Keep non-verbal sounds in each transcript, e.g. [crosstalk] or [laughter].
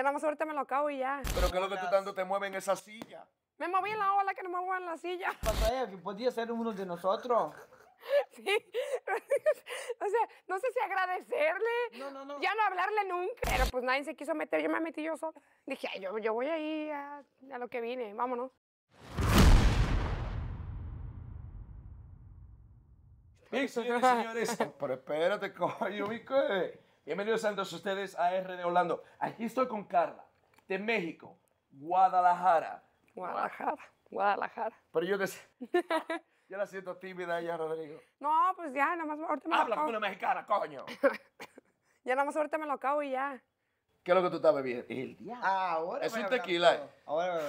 Ya nada más ahorita me lo acabo y ya. ¿Pero qué es lo que tú tanto te mueves en esa silla? Me moví en la ola que no me muevo en la silla. [laughs] Papaya, pues, que podía ser uno de nosotros. [laughs] Sí. [laughs] o sea, no sé si agradecerle. No, no, no. Ya no hablarle nunca. Pero pues nadie se quiso meter, yo me metí yo solo. Dije, yo, yo voy ahí a, a lo que vine, vámonos. Bien, señores, señores. Pero espérate, coño, mi coche. Eh. Bienvenidos a ustedes a R de Orlando. Aquí estoy con Carla, de México, Guadalajara. Guadalajara, Guadalajara. Pero yo sé. [laughs] yo la siento tímida ya, Rodrigo. No, pues ya, nada más ahorita me Habla lo acabo. como una mexicana, coño. [laughs] ya nada más ahorita me lo acabo y ya. ¿Qué es lo que tú estás bebiendo? El diablo. Ah, ahora es un tequila. Ahora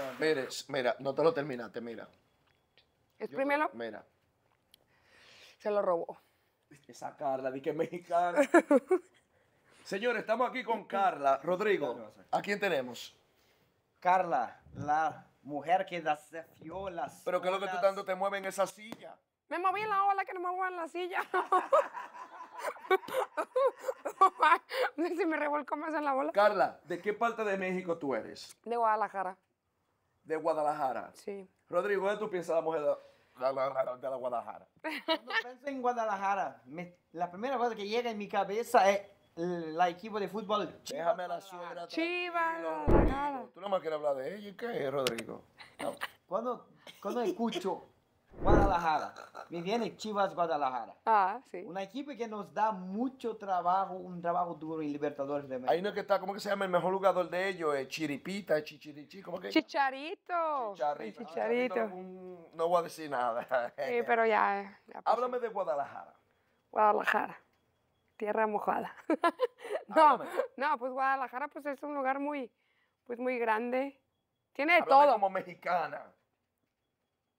mira, no te lo terminaste, mira. Es primero, Mira. se lo robó. Esa Carla, di que mexicana. [laughs] Señores, estamos aquí con Carla. Rodrigo, ¿a quién tenemos? Carla, la mujer que da las. Pero qué es lo que tú tanto te mueves en esa silla. Me moví en la ola que no me muevo en la silla. [laughs] [laughs] si me revolcó más en la bola. Carla, ¿de qué parte de México tú eres? De Guadalajara. ¿De Guadalajara? Sí. Rodrigo, ¿dónde tú piensas la mujer de, la, Guadalajara? Cuando pienso en Guadalajara, la primera cosa que llega en mi cabeza es la equipo de fútbol. Déjame a la suegra. Chivas. Tú no más quieres hablar de ella. ¿Qué es, Rodrigo? [laughs] Cuando, escucho Guadalajara, me viene Chivas Guadalajara. Ah, sí. Un equipo que nos da mucho trabajo, un trabajo duro y Libertadores de no no que está, ¿cómo que se llama el mejor jugador de ellos? Eh, Chiripita, eh, Chichirichi, ¿cómo que? Chicharito. Chicharito. Chicharito. No, voy a decir nada. Sí, pero ya. ya [laughs] Háblame de Guadalajara. Guadalajara tierra mojada. [laughs] Ah, no, no, pues Guadalajara pues es un lugar muy, pues muy grande. Tiene de todo. como mexicana.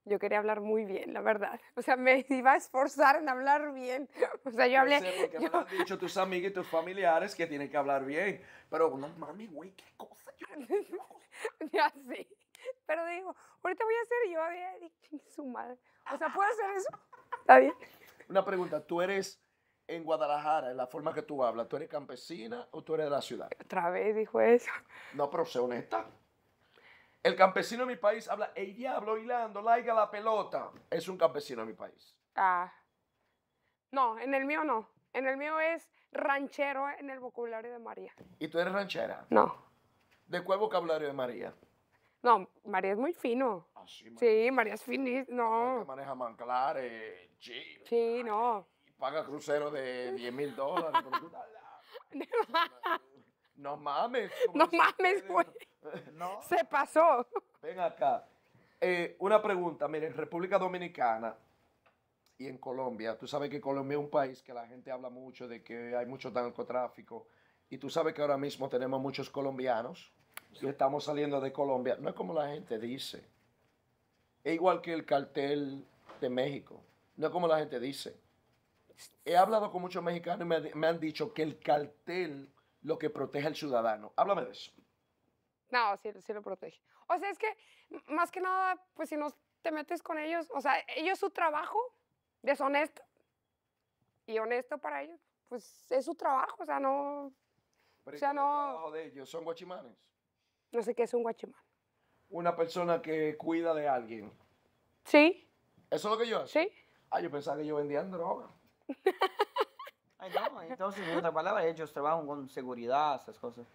Yo quería hablar muy bien, la verdad. O sea, me [laughs] iba a esforzar en hablar bien. O sea, yo hablé... No porque me han dicho tus amigos y tus familiares que tienen que hablar bien. Pero no mames, güey, qué cosa. [laughs] ya sí. Pero digo, ahorita voy a hacer yo su madre. O sea, ¿puedo hacer eso? Está bien. Una pregunta, ¿tú eres en Guadalajara, en la forma que tú hablas, ¿tú eres campesina o tú eres de la ciudad? Otra vez dijo eso. No, pero sé honesta. El campesino de mi país habla el diablo hilando, laiga la pelota. Es un campesino de mi país. Ah. No, en el mío no. En el mío es ranchero en el vocabulario de María. ¿Y tú eres ranchera? No. ¿De cuál vocabulario de María? No, María es muy fino. Ah, sí, María. sí, María es finísima. No. maneja manclares, Sí, no paga crucero de 10 mil dólares. [laughs] no mames. No mames, güey. [laughs] Se pasó. Ven acá. Eh, una pregunta, miren, República Dominicana y en Colombia, tú sabes que Colombia es un país que la gente habla mucho de que hay mucho narcotráfico y tú sabes que ahora mismo tenemos muchos colombianos y estamos saliendo de Colombia. No es como la gente dice. Es igual que el cartel de México. No es como la gente dice. He hablado con muchos mexicanos y me, han dicho que el cartel lo que protege al ciudadano. Háblame de eso. No, sí, lo protege. O sea, es que más que nada, pues si no te metes con ellos, o sea, ellos su trabajo deshonesto y honesto para ellos, pues es su trabajo, o sea, no... o sea, no... de ellos son guachimanes? No sé qué es un guachimán. Una persona que cuida de alguien. Sí. ¿Eso es lo que yo hago? Sí. Ah, yo pensaba que yo vendía droga. Ay, no, entonces, en otra palabra, ellos trabajan con seguridad, esas cosas.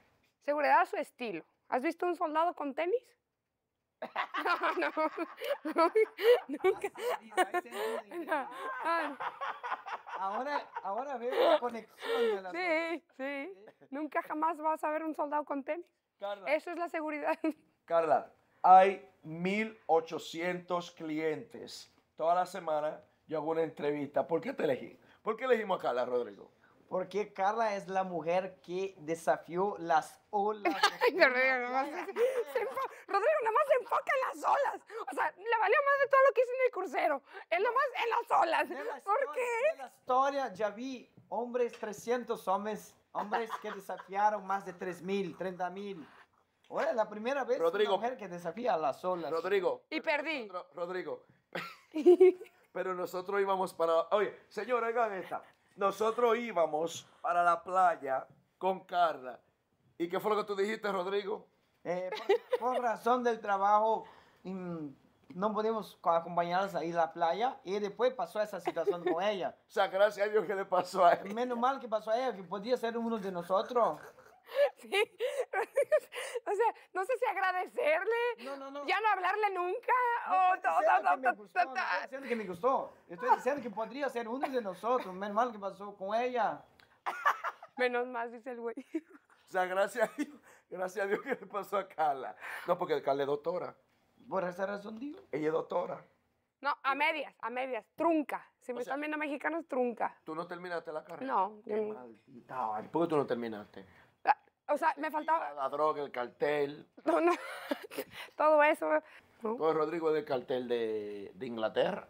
Seguridad a su estilo. ¿Has visto un soldado con tenis? [laughs] no, no, nunca. Ah. ahora, ahora veo la conexión de las sí, sí, Nunca jamás vas a ver un soldado con tenis. Carla. Eso es la seguridad. [laughs] Carla, hay 1.800 clientes. Toda la semana yo hago una entrevista. ¿Por qué te elegí? ¿Por qué elegimos a Carla, Rodrigo? Porque Carla es la mujer que desafió las olas. [laughs] Rodrigo, nada más enfoca en las olas. O sea, le valió más de todo lo que hizo en el crucero. Es nomás en las olas. ¿Por qué? En la historia ya vi hombres, 300 hombres, hombres que desafiaron más de 3.000, 30.000. Ahora es la primera vez una mujer que desafía las olas. Rodrigo. Y perdí. Rodrigo. [laughs] pero nosotros íbamos para... Oye, señora, oigan esta. Nosotros íbamos para la playa con Carla. ¿Y qué fue lo que tú dijiste, Rodrigo? Eh, por, razón del trabajo, mm, no pudimos acompañarlas ahí a la playa y después pasó esa situación con ella. [laughs] O sea, gracias a Dios que le pasó a ella. Menos mal que pasó a ella, que podía ser uno de nosotros. [laughs] Sí. [laughs] o sea, no sé si agradecerle. No, Ya no hablarle nunca. No, estoy diciendo que me gustó. Estoy diciendo que podría ser uno de nosotros. Menos mal que pasó con ella. [laughs] Menos mal, dice el güey. O sea, gracias a Dios, gracias a Dios que le pasó a Carla. No, porque Carla es doctora. Por esa razón digo. Ella es doctora. No, a medias, a medias, trunca. Si me están viendo mexicanos, trunca. ¿Tú no terminaste la carrera? No. Qué ¿Por qué tú no terminaste? O sea, me faltaba. La droga, el cartel. No, no. [laughs] Todo eso. Todo Rodrigo es del cartel de, Inglaterra.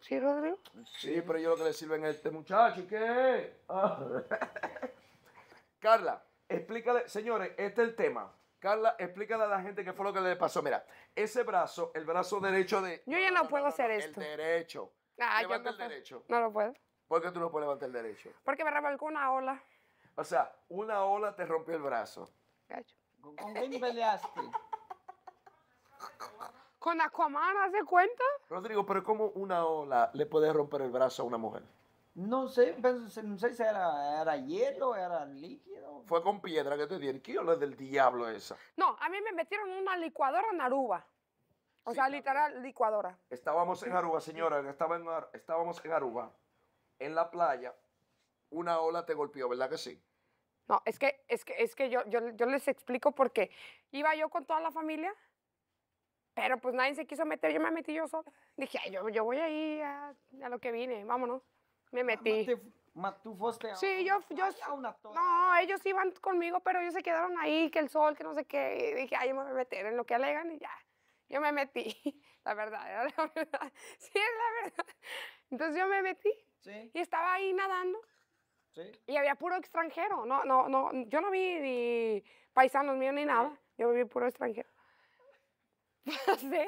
¿Sí, Rodrigo? Sí, pero yo lo que le sirven a este muchacho, ¿qué? [laughs] Carla, explícale, señores, este es el tema. Carla, explícale a la gente qué fue lo que le pasó. Mira, ese brazo, el brazo derecho de. Yo ya no, puedo hacer esto. El derecho. Ah, yo el puedo. derecho. No lo puedo. ¿Por qué tú no puedes levantar el derecho? Porque me revolcó una ola. O sea, una ola te rompió el brazo. ¿Con, quién peleaste? ¿Con comana se cuenta? Rodrigo, pero ¿cómo una ola le puede romper el brazo a una mujer? No sé, no sé si era, hielo, era líquido. Fue con piedra que te dieron. ¿Qué ola del diablo esa? No, a mí me metieron una licuadora en Aruba. O sea, literal, licuadora. Estábamos en Aruba, señora, estábamos en Aruba, en la playa. Una ola te golpeó, ¿verdad que sí? No, es que, es que, es que yo, yo, les explico porque iba yo con toda la familia, pero pues nadie se quiso meter, yo me metí yo solo. Dije, yo, yo voy ahí a, a lo que vine, vámonos. Me metí. ¿Tú fuiste a Sí, yo, No, ellos iban conmigo, pero ellos se quedaron ahí, que el sol, que no sé qué. dije, ay, yo me voy a meter en lo que alegan y ya. Yo me metí, [laughs] la verdad, la [laughs] verdad. Sí, es la verdad. Entonces yo me metí. Y estaba ahí nadando. Y había puro extranjero. No, no, no, yo no vi ni paisanos míos ni nada. Yo viví puro extranjero. [laughs] Pasé.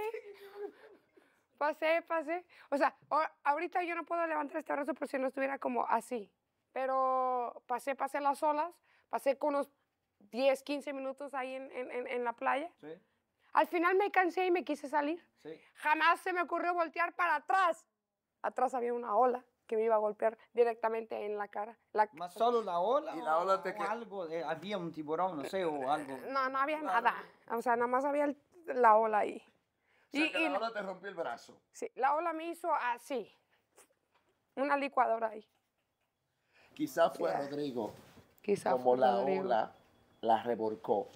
Pasé, pasé. O sea, ahorita yo no puedo levantar este brazo por si no estuviera como así. Pero pasé, pasé las olas. Pasé con unos 10, 15 minutos ahí en, en, en la playa. Al final me cansé y me quise salir. Jamás se me ocurrió voltear para atrás. Atrás había una ola que me iba a golpear directamente en la cara. solo la ola? o algo? ¿Había un tiburón, no sé, o algo? [laughs] No, no había nada. O sea, nada más había la ola ahí. la ola te rompió el brazo. Sí, la ola me hizo así. Una licuadora ahí. Quizás fue Rodrigo. Como la ola la reborcó,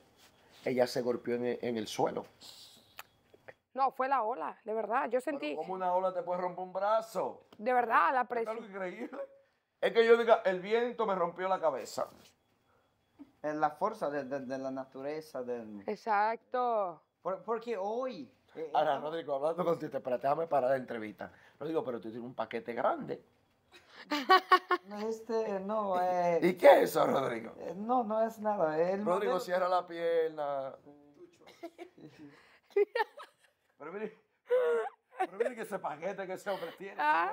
Ella se golpeó en en el suelo. No, fue la ola, de verdad. Yo sentí. Como una ola te puede romper un brazo? De verdad, la presión. Es increíble. Es que yo diga, el viento me rompió la cabeza. Es la fuerza de, la naturaleza. Exacto. porque hoy. Eh, eh, Ahora, Rodrigo, hablando contigo, espérate, déjame parar la entrevista. Rodrigo, pero tú tienes un paquete grande. No, [laughs] Este, no. es... Eh, ¿Y qué es eso, Rodrigo? no, no es nada. Rodrigo, cierra la pierna. Tucho. [laughs] [laughs] Pero mire, pero mire que ese paquete que se hombre ah.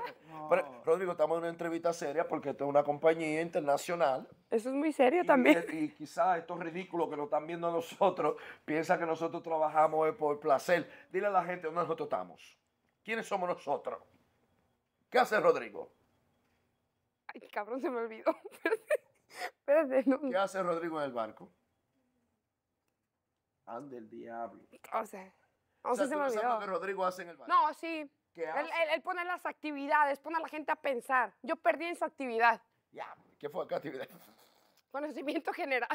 Rodrigo, estamos en una entrevista seria porque esto es una compañía internacional. Eso es muy serio también. Y, quizás estos ridículos que lo están viendo nosotros piensan que nosotros trabajamos por placer. Dile a la gente donde nosotros estamos. ¿Quiénes somos nosotros? ¿Qué hace Rodrigo? Ay, cabrón, se me olvidó. [laughs] Espérate, ¿Qué hace Rodrigo en el barco? Ande el diablo. O sea. No, sí Rodrigo hace en el No, sí. Él, pone las actividades, pone a la gente a pensar. Yo perdí en su actividad. Ya, ¿qué fue acá actividad? [laughs] Conocimiento general.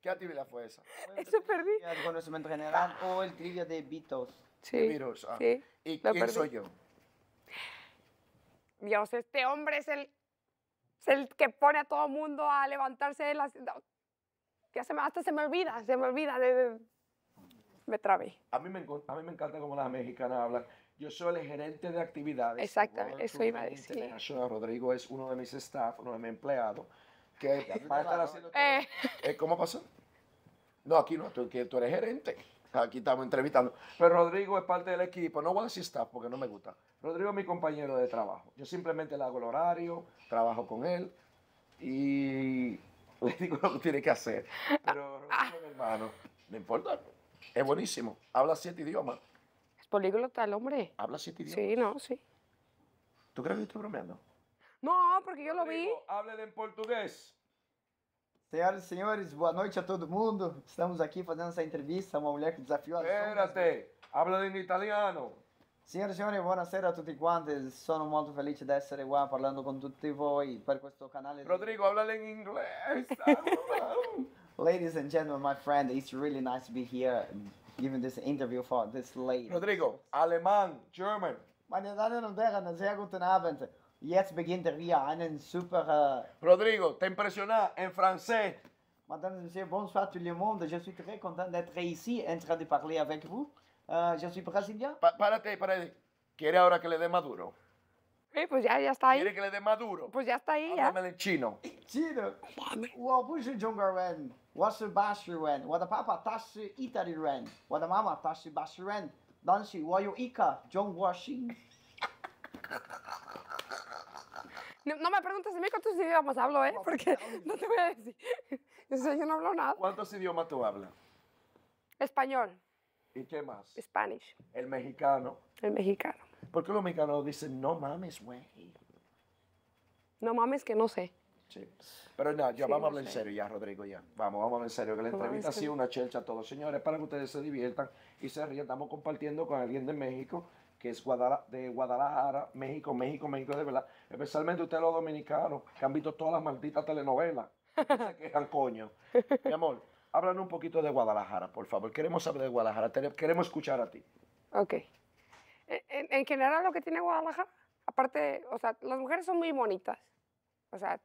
¿Qué actividad fue esa? [laughs] Eso perdí. conocimiento general o el trivia de Vitos. Sí. Ah. Sí. ¿Y quién soy yo? Dios, este hombre es el, es el que pone a todo mundo a levantarse de las... hasta se me olvida, se me olvida de me trabé. A mí me, a mí me encanta cómo las mexicanas hablan. Yo soy el gerente de actividades. Exactamente, eso iba a Rodrigo es uno de mis staff, uno de mis empleados. Que eh. Eh, ¿Cómo pasó? No, aquí no, tú, tú eres gerente. Aquí estamos entrevistando. Pero Rodrigo es parte del equipo. No voy a decir staff porque no me gusta. Rodrigo es mi compañero de trabajo. Yo simplemente le hago el horario, trabajo con él y [laughs] le digo lo que tiene que hacer. Pero ah. Rodrigo es mi hermano. No importa. Es buenísimo. Habla siete idiomas. Es políglota el hombre. Habla siete idiomas. Sí, no, sí. ¿Tú crees que estoy bromeando? No, porque yo lo vi. Habla en portugués. Señores, señores, señores, boa noite a todo el mundo. Estamos aquí haciendo esta entrevista a una mujer que desafió a Espérate, habla en italiano. Signore señores, buenas buonasera a tutti quanti. Sono molto felice di essere qua parlando con todos voi per questo canale. Rodrigo, habla en inglés. [laughs] Ladies and gentlemen, my friend, it's really nice to be here giving this interview for this late. Rodrigo, Alemán, German. Meine Damen und Herren, sehr guten Abend. Jetzt beginnt er wir einen super... Uh... Rodrigo, t'es impressionant en français. Madame et Monsieur, bonsoir tout le monde. Je suis très content d'être ici en train de parler avec vous. Uh, yo soy brasileño. Pa párate, párate. ¿Quiere ahora que le dé Maduro? Sí, pues ya, ya está ahí. ¿Quiere que le dé Maduro. Pues ya está ahí, Háblame ya. en chino. Chino. ¡Mami! Wow, pues yo, John Garland. papa Tashi mama Tashi John Washing. [laughs] No, me preguntes si cuántos idiomas hablo, ¿eh? Porque [laughs] no te voy a decir. Yo, yo no hablo nada. ¿Cuántos idiomas tú hablas? Español. ¿Y qué más? Spanish. El mexicano. El mexicano. ¿Por qué los mexicanos dicen no mames, güey? No mames que no sé. Pero nada, ya vamos a hablar en serio ya, Rodrigo, ya. Vamos, vamos a hablar en serio, que la entrevista ha sido una chelcha a todos. Señores, para que ustedes se diviertan y se rían, estamos compartiendo con alguien de México, que es de Guadalajara, México, México, México, de verdad. Especialmente ustedes los dominicanos, que han visto todas las malditas telenovelas. Que se quejan, coño. Mi amor, háblanos un poquito de Guadalajara, por favor. Queremos saber de Guadalajara, queremos escuchar a ti. Ok. En, en general, lo que tiene Guadalajara, aparte, o sea, las mujeres son muy bonitas. O sea,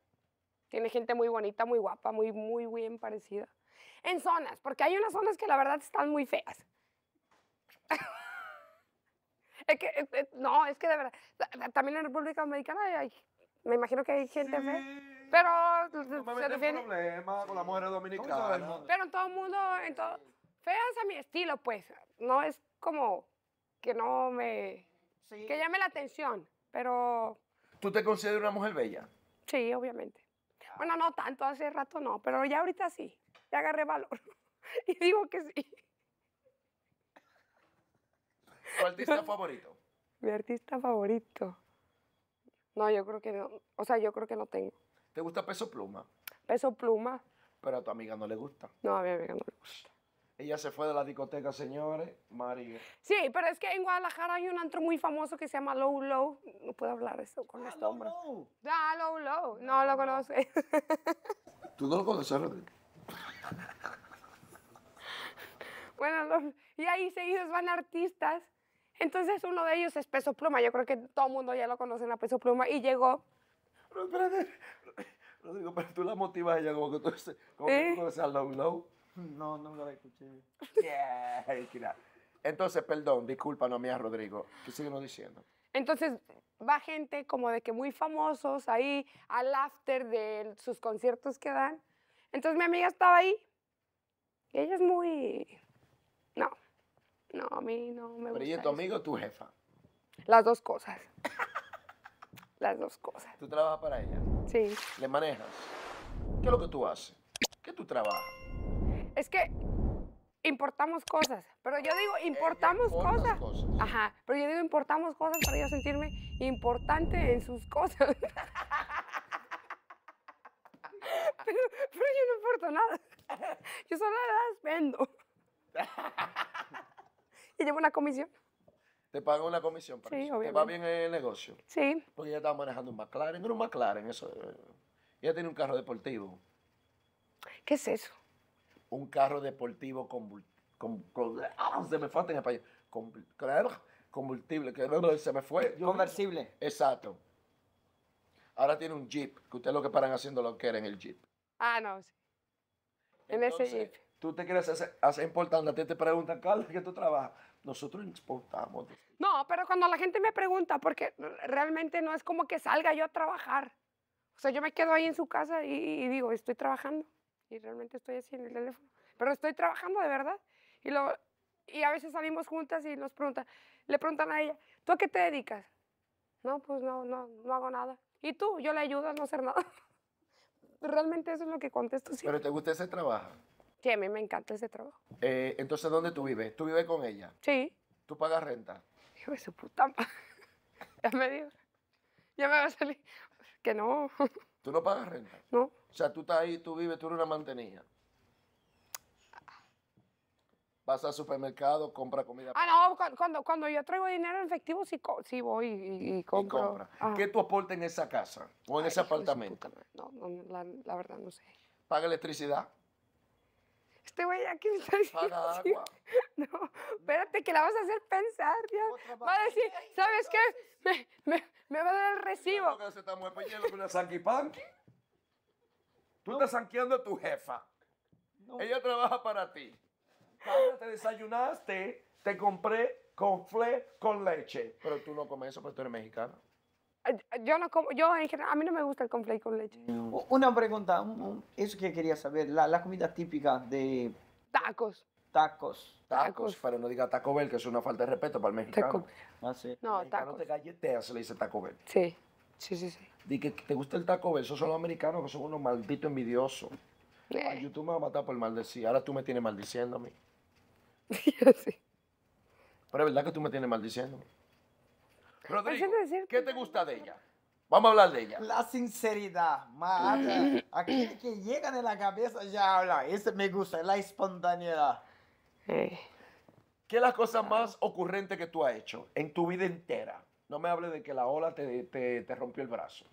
tiene gente muy bonita, muy guapa, muy, muy bien parecida. En zonas, porque hay unas zonas que la verdad están muy feas. [laughs] no, es que de verdad. También en República Dominicana hay, me imagino que hay gente fea. Pero se refiere. con la mujer dominicana. Pero en todo el mundo, en feas a mi estilo, pues. No es como que no me. Que llame la atención, pero. ¿Tú te consideras una mujer bella? Sí, obviamente. Bueno, no tanto, hace rato no, pero ya ahorita sí, ya agarré valor [laughs] y digo que sí. ¿Tu artista [laughs] favorito? Mi artista favorito. No, yo creo que no. O sea, yo creo que no tengo. ¿Te gusta peso pluma? Peso pluma. Pero a tu amiga no le gusta. No, a mi amiga no le gusta. Ella se fue de la discoteca, señores. María. Sí, pero es que en Guadalajara hay un antro muy famoso que se llama Low Low. No puedo hablar eso con ah, este low, hombre. Low. Ah, Low Low. Ah, no, lo conoce. ¿Tú no lo conoces, Rodrigo. Bueno, y ahí seguidos van artistas. Entonces uno de ellos es Peso Pluma. Yo creo que todo el mundo ya lo conoce la Peso Pluma. Y llegó... Pero espérate, Rodrigo, pero tú la motivas ella como que que tú ¿Eh? conoces a Low Low. [laughs] No, no me la escuché. [laughs] Yeah. Entonces, perdón, discúlpanos, a Rodrigo. ¿Qué siguen diciendo? Entonces va gente como de que muy famosos ahí al after de sus conciertos que dan. Entonces mi amiga estaba ahí. Y ella es muy... No, no, a mí no me gusta. ¿Pero ella tu amigo, o tu jefa? Las dos cosas. [laughs] Las dos cosas. ¿Tú trabajas para ella? Sí. ¿Le manejas? ¿Qué es lo que tú haces? ¿Qué tú trabajas? Es que importamos cosas, pero yo digo, eh, importamos cosas. Ajá, pero yo digo, importamos cosas para yo sentirme importante en sus cosas. [laughs] pero, yo no importo nada. Yo solo las vendo. [laughs] y llevo una comisión. Te pago una comisión para que Te va bien el negocio. Sí. Porque ella estaba manejando un McLaren, un McLaren, eso. Eh. Ella tiene un carro deportivo. ¿Qué es eso? un carro deportivo con, ah, se me falta en español, con, convertible, que se me fue. Conversible. Exacto. Ahora tiene un jeep, que ustedes lo que paran haciendo lo que era en el jeep. Ah, no, En ese jeep. Tú te quieres hacer, hacer importante, a ti te preguntan, Carlos, ¿qué tú trabajas? Nosotros exportamos. No, pero cuando la gente me pregunta, porque realmente no es como que salga yo a trabajar. O sea, yo me quedo ahí en su casa y digo, estoy trabajando y realmente estoy así en el teléfono, pero estoy trabajando de verdad. Y, lo, y a veces salimos juntas y nos preguntan, le preguntan a ella, ¿tú a qué te dedicas? No, pues no, no, no hago nada. ¿Y tú? Yo le ayudo a no hacer nada. [laughs] Realmente eso es lo que contesto. Siempre. ¿Pero te gusta ese trabajo? Sí, a mí me encanta ese trabajo. Eh, entonces, ¿dónde tú vives? ¿Tú vives con ella? Sí. ¿Tú pagas renta? Hijo de su puta madre. [laughs] ya me dijo. Ya me va a salir. Que no. [laughs] ¿Tú no pagas renta? No. O sea, tú estás ahí, tú vives, tú eres una mantenida. Vas al supermercado, compra comida. Ah, no, cuando, cuando yo traigo dinero en efectivo, sí, sí voy y, y compro. Y compra. ¿Qué tú aportas en esa casa o en ese apartamento? no, no la, la, verdad no sé. ¿Paga electricidad? Este güey aquí está diciendo. [laughs] No, espérate, que la vas a hacer pensar, ya. Va a decir, ¿sabes qué? Me, me, me va a dar el recibo. se está Tú estás sanqueando a tu jefa. Ella trabaja para ti. te desayunaste, te compré con con leche. Pero tú no comes eso porque tú eres mexicano. Eh, yo no como, yo en general, a mí no me gusta el conflay con leche. Una pregunta, eso que quería saber, la, las comidas típicas de... Tacos. Tacos. Tacos, pero no diga Taco Bell, que es una falta de respeto para el mexicano. Taco. Ah, sí. No, el tacos. te galleteas, se le dice Taco Bell. Sí, sí, sí. sí. Di que te gusta el Taco Bell, esos son los americanos que son unos malditos envidiosos. Eh. YouTube me va a matar por maldecir, ahora tú me tienes maldiciendo a [laughs] sí. Pero es verdad que tú me tienes maldiciendo Rodrigo, ¿qué te gusta de ella? Vamos a hablar de ella. La sinceridad, madre. Aquel que llega de la cabeza ya habla. Eso me gusta, la espontaneidad. Eh. ¿Qué es la cosa más ocurrente que tú has hecho en tu vida entera? No me hables de que la ola te, te, te rompió el brazo.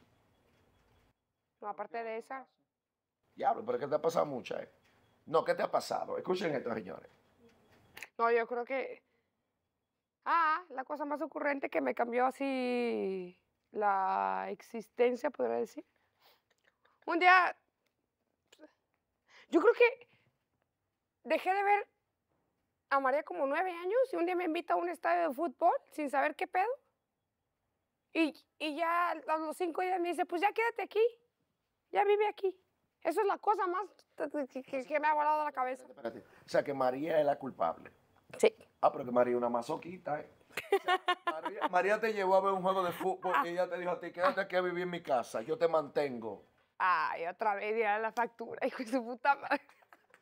No, aparte de esa. Diablo, pero es que te ha pasado mucha. Eh? No, ¿qué te ha pasado? Escuchen esto, señores. No, yo creo que Ah, la cosa más ocurrente que me cambió así la existencia, podría decir. Un día, yo creo que dejé de ver a María como nueve años y un día me invita a un estadio de fútbol sin saber qué pedo. Y, ya a los cinco días me dice, pues ya quédate aquí, ya vive aquí. Eso es la cosa más que me ha volado la cabeza. O sea que María es la culpable. Sí. Ah, pero que María es una masoquita, ¿eh? [laughs] María, te llevó a ver un juego de fútbol ah. y ella te dijo a ti, quédate aquí a vivir en mi casa, yo te mantengo. Ay, otra vez dirá la factura, hijo de su puta madre. [laughs]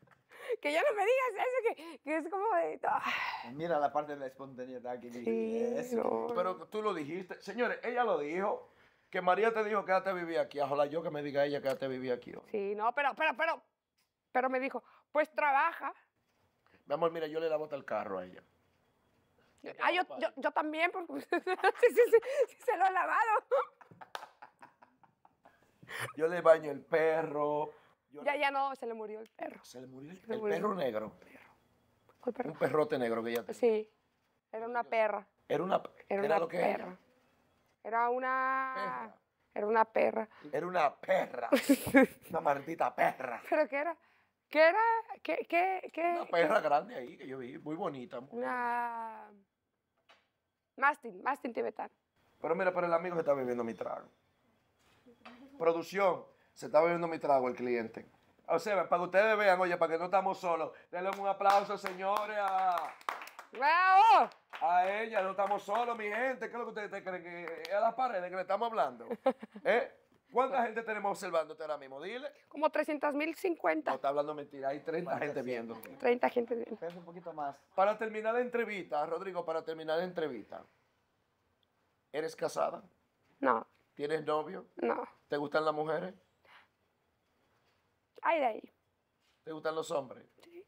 Que ya no me digas eso, que, es como de... Pues mira la parte de la espontaneidad que dice. Sí, Pero tú lo dijiste. Señores, ella lo dijo. Que María te dijo, quédate a vivir aquí. Ojalá yo que me diga ella, quédate a vivir aquí. Sí, no, pero, pero, pero, pero me dijo, pues trabaja. Vamos, amor, mira, yo le lavo el carro a ella. Ah, yo, yo, también, porque [laughs] sí, sí, sí, se lo he lavado. [laughs] Yo le baño el perro. ya, ya no, se le murió el perro. Se le murió el, el perro negro. perro. Un perrote negro que ella tenía. Sí, era una perra. Era una, era, lo que perra. Era. Era una... Perra. Era una perra. Era una perra. [laughs] una maldita perra. ¿Pero qué era? ¿Qué era? ¿Qué, qué, qué? Una perra grande ahí que yo vi, muy bonita. una... Ah, mastin, mastin tibetano. Pero mira, pero el amigo se está bebiendo mi trago. Producción, se está bebiendo mi trago el cliente. O sea, para que ustedes vean, oye, para que no estamos solos, denle un aplauso, señores. A... A ella, no estamos solos, mi gente. ¿Qué es lo que ustedes creen? ¿Que a las paredes que le estamos hablando? [laughs] ¿Eh? ¿Cuánta gente tenemos observándote ahora mismo? Dile. Como 300.050. No está hablando mentira, hay 30 gente viendo. 30 gente viendo. un poquito más. Para terminar la entrevista, Rodrigo, para terminar la entrevista, ¿eres casada? No. ¿Tienes novio? No. ¿Te gustan las mujeres? Ay, de ahí. ¿Te gustan los hombres? Sí.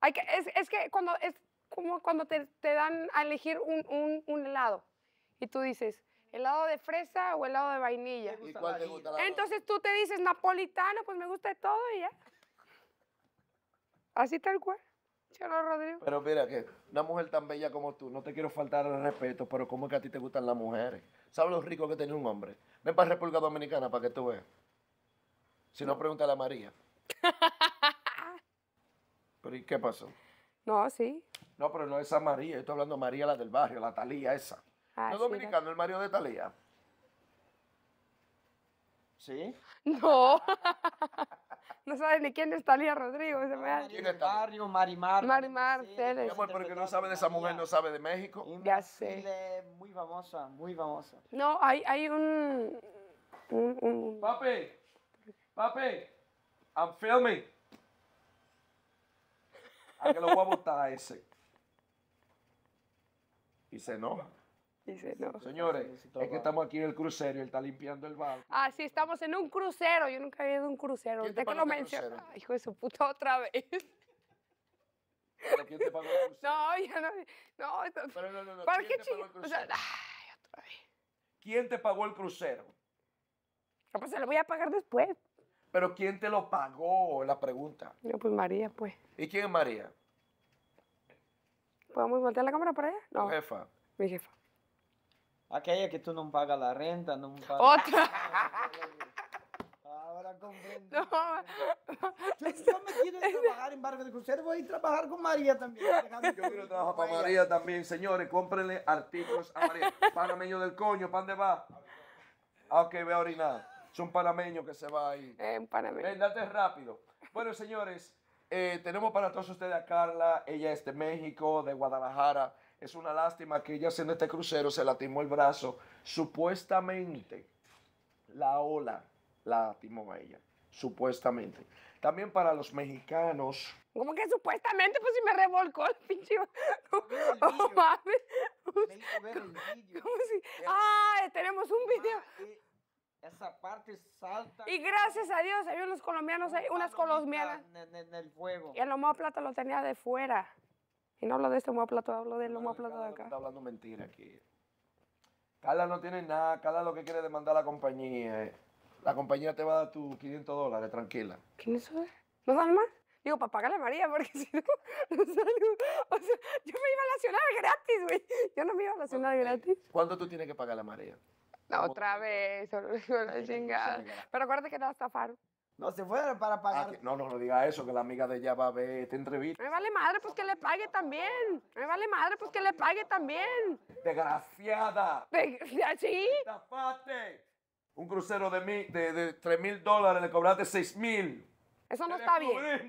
Hay que, es, es, que cuando, es como cuando te, dan a elegir un, un, un helado y tú dices, helado de fresa o helado de vainilla. ¿Y cuál te gusta? La Entonces tú te dices napolitano, pues me gusta de todo y ya. Así tal cual. Cholo Rodrigo. Pero mira que una mujer tan bella como tú, no te quiero faltar el respeto, pero ¿cómo es que a ti te gustan las mujeres? ¿Sabes lo rico que tiene un hombre? Ven para República Dominicana para que tú veas. Si no, pregunta a María. [laughs] ¿Pero y qué pasó? No, sí. No, pero no esa María, estoy hablando de María, la del barrio, la Talía esa. Ah, ¿No dominicano el Mario de Talía? ¿Sí? [laughs] No. [laughs] no sabe ni quién es Talía Rodrigo. Se ah, ¿Quién es Barrio, Marimar. Marimar Celes. ¿sí? porque no sabe de esa mujer, no sabe de México. Ya sé. Muy famosa, muy famosa. No, hay, hay un, Papi, papi, I'm filming. A ah, que lo voy a botar a ese. Y se enoja. Dice, no. Señores, es que estamos aquí en el crucero y él está limpiando el barco. Ah, sí, estamos en un crucero. Yo nunca había ido a un crucero. ¿Quién te que lo este menciona. Hijo de su puta, otra vez. ¿Pero quién te pagó el [laughs] crucero? No, ya no. No, entonces. Pero ¿Para qué O sea, ay, otra vez. ¿Quién te pagó el crucero? No, pues se lo voy a pagar después. Pero ¿quién te lo pagó? La pregunta. No, pues María, pues. ¿Y quién es María? ¿Podemos voltear la cámara para allá? No. Mi jefa. Mi jefa. Aquella que tú no pagas la renta, no pagas... ¡Otra! Ahora comprendo. yo, yo, me quiero trabajar en barco de crucero, voy a trabajar con María también. Yo quiero trabajar para María también, señores, cómprenle artículos a María. [laughs] Panameño del coño, ¿para dónde va? Ah, ok, voy a orinar. Es un panameño que se va ahí. Eh, un panameño. Ven, date rápido. Bueno, señores, eh, tenemos para todos ustedes a Carla. Ella es de México, de Guadalajara. Es una lástima que ella haciendo este crucero se lastimó el brazo. Supuestamente la ola la lastimó a ella. Supuestamente. También para los mexicanos. ¿Cómo que supuestamente? Pues si me revolcó el pinche. [laughs] Oh, mames. Ah, tenemos un ah, video. Eh, esa parte salta. Y gracias a Dios, hay unos colombianos, hay unas colombianas. En el fuego. Y el homóplato lo tenía de fuera. Y no hablo de esto, no habla del hablo de acá. Está hablando mentira aquí. Carla no tiene nada. Carla lo que quiere demandar a la compañía. La compañía te va a dar tus 500 dólares, tranquila. ¿Quién es ¿No dan más? Digo, para pagarle a María, porque [laughs] si no, no salgo. O sea, yo me iba a lacionar gratis, güey. Yo no me iba a lacionar gratis. ¿Cuánto tú tienes que pagarle a María? La otra vez, solo [laughs] chingada. Pero acuérdate que no hasta faro. No se fueron para ah, pagar. no, no, no diga eso, que la amiga de ella va a ver esta entrevista. Me vale madre, pues que le pague también. Me vale madre, pues que le pague también. Desgraciada. De, ¿Sí? Tapate. Un crucero de, 3 mil dólares, le cobraste 6 mil. Eso no está bien.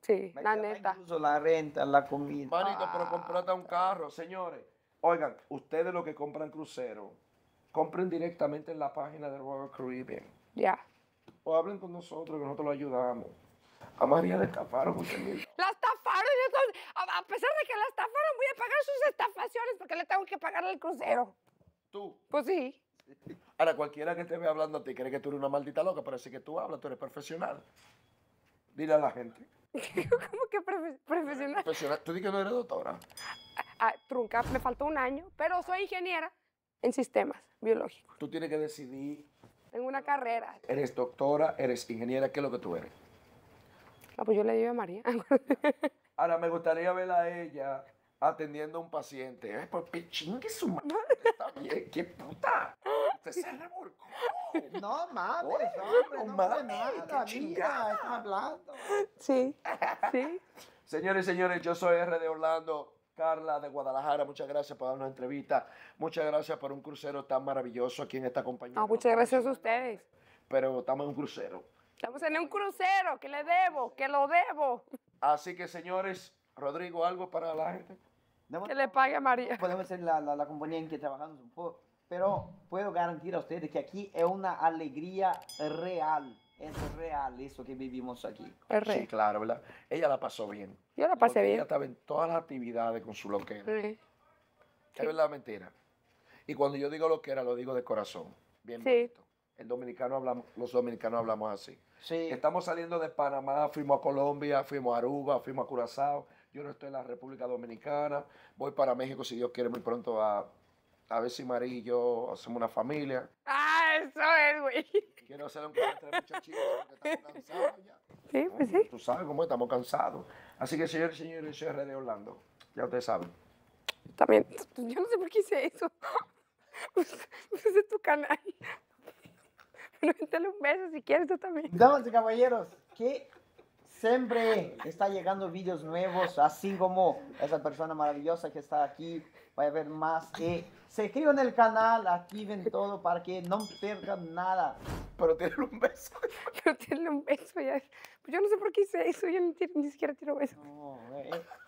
Sí, la neta. Incluso la renta, la comida. Manito, pero comprate un carro, señores. Oigan, ustedes lo que compran crucero, compren directamente en la página de Royal Caribbean. Ya o hablen con nosotros, que nosotros lo ayudamos. A María le estafaron mucho. La estafaron, a pesar de que la estafaron, voy a pagar sus estafaciones porque le tengo que pagar el crucero. ¿Tú? Pues sí. Ahora, cualquiera que te vea hablando a ti cree que tú eres una maldita loca, pero que tú hablas, tú eres profesional. Dile a la gente. [laughs] ¿Cómo que profesional? Tú dices que no eres doctora. Ah, ah, trunca, me faltó un año, pero soy ingeniera en sistemas biológicos. Tú tienes que decidir tengo una carrera. Eres doctora, eres ingeniera, ¿qué es lo que tú eres? Ah, pues yo le digo a María. [laughs] Ahora me gustaría verla a ella atendiendo a un paciente. Ay, eh, pues que su madre. Está qué puta. Usted se revolcó. No mames, hombre, no mames, nada, mira, hablando. Sí, sí. [laughs] Señores señores, yo soy R de Orlando. Carla de Guadalajara, muchas gracias por darnos entrevista. Muchas gracias por un crucero tan maravilloso aquí en esta compañía. muchas gracias a ustedes. Pero estamos en un crucero. Estamos en un crucero, que le debo, que lo debo. Así que, señores, Rodrigo, ¿algo para la gente? Que le pague a María. Podemos ser la, la compañía en que trabajamos un poco, pero puedo garantizar a ustedes que aquí es una alegría real es real eso que vivimos aquí. Sí, claro, ¿verdad? Ella la pasó bien. Yo la pasé bien. Ella estaba en todas las actividades con su loquera. Sí. Es verdad, mentira. Y cuando yo digo loquera, lo digo de corazón. Bien El dominicano hablamos, los dominicanos hablamos así. Sí. Estamos saliendo de Panamá, fuimos a Colombia, fuimos a Aruba, fuimos a Curazao. Yo no estoy en la República Dominicana. Voy para México, si Dios quiere, muy pronto a, a ver si María y yo hacemos una familia. Ah, eso es, güey quiero hacer un entre muchachitos porque estamos cansados ya. Sí, pues sí. Tú sabes cómo estamos cansados. Así que, señores y señores, yo de Orlando. Ya ustedes saben. También, pues, yo no sé por qué hice eso. [laughs] pues es tu canal. Pero [laughs] un beso si quieres tú también. Damas caballeros, que siempre está llegando videos nuevos, así como esa persona maravillosa que está aquí Voy a ver más. que se escriban el canal, activen todo para que no pierdan nada. Pero tienen un beso. [laughs] Pero tienen un beso ya. Pues yo no sé por qué hice eso, yo ni, ni siquiera tiro beso. No, eh.